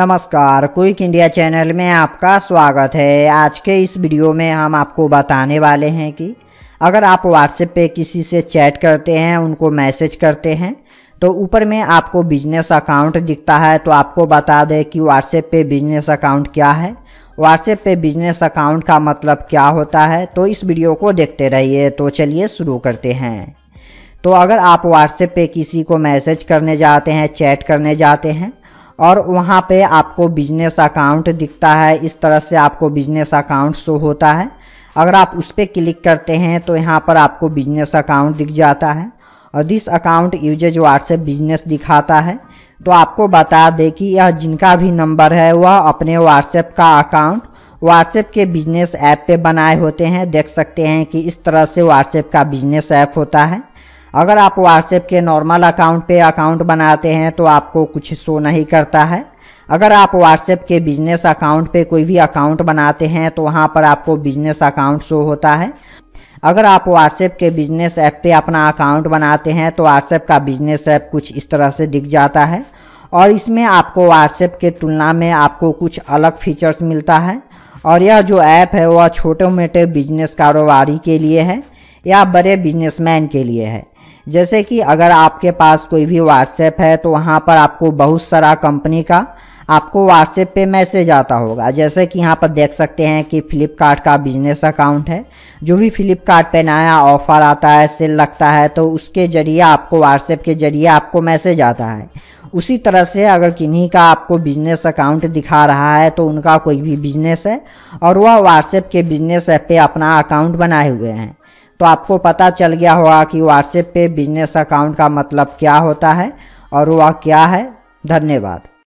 नमस्कार quick India channel में आपका स्वागत है आज के इस वीडियो में हम आपको बताने वाले हैं कि अगर आप व्हाट्सएप पे किसी से चैट करते हैं उनको मैसेज करते हैं तो ऊपर में आपको बिजनेस अकाउंट दिखता है तो आपको बता दें कि व्हाट्सएप पे बिजनेस अकाउंट क्या है व्हाट्सएप पे बिजनेस अकाउंट का मतलब क्या होता है तो इस वीडियो को देखते रहिए तो चलिए शुरू करते हैं तो अगर आप व्हाट्सएप पे किसी को मैसेज करने जाते हैं चैट करने जाते हैं और वहाँ पे आपको बिजनेस अकाउंट दिखता है इस तरह से आपको बिजनेस अकाउंट शो होता है अगर आप उस पर क्लिक करते हैं तो यहाँ पर आपको बिजनेस अकाउंट दिख जाता है और this account uses WhatsApp business दिखाता है तो आपको बता दें कि यह जिनका भी नंबर है वह अपने व्हाट्सएप का अकाउंट व्हाट्सएप के बिजनेस ऐप पे बनाए होते हैं देख सकते हैं कि इस तरह से व्हाट्सएप का बिजनेस ऐप होता है अगर आप व्हाट्सएप के नॉर्मल अकाउंट पे अकाउंट बनाते हैं तो आपको कुछ शो नहीं करता है अगर आप व्हाट्सएप के बिजनेस अकाउंट पे कोई भी अकाउंट बनाते हैं तो वहाँ पर आपको बिजनेस अकाउंट शो होता है अगर आप व्हाट्सएप के बिजनेस ऐप पे अपना अकाउंट बनाते हैं तो व्हाट्सएप का बिजनेस ऐप कुछ इस तरह से दिख जाता है और इसमें आपको व्हाट्सएप के तुलना में आपको कुछ अलग फीचर्स मिलता है और यह जो ऐप है वह छोटे मोटे बिजनेस कारोबारी के लिए है या बड़े बिजनेसमैन के लिए है जैसे कि अगर आपके पास कोई भी व्हाट्सएप है तो वहाँ पर आपको बहुत सारा कंपनी का आपको व्हाट्सएप पे मैसेज आता होगा जैसे कि यहाँ पर देख सकते हैं कि फ्लिपकार्ट का बिजनेस अकाउंट है जो भी फ्लिपकार्ट पे नया ऑफर आता है सेल लगता है तो उसके ज़रिए आपको व्हाट्सएप के ज़रिए आपको मैसेज आता है उसी तरह से अगर किन्हीं का आपको बिजनेस अकाउंट दिखा रहा है तो उनका कोई भी बिजनेस है और वह व्हाट्सएप के बिजनेस ऐप पे अपना अकाउंट बनाए हुए हैं तो आपको पता चल गया होगा कि व्हाट्सएप पे बिजनेस अकाउंट का मतलब क्या होता है और वह क्या है धन्यवाद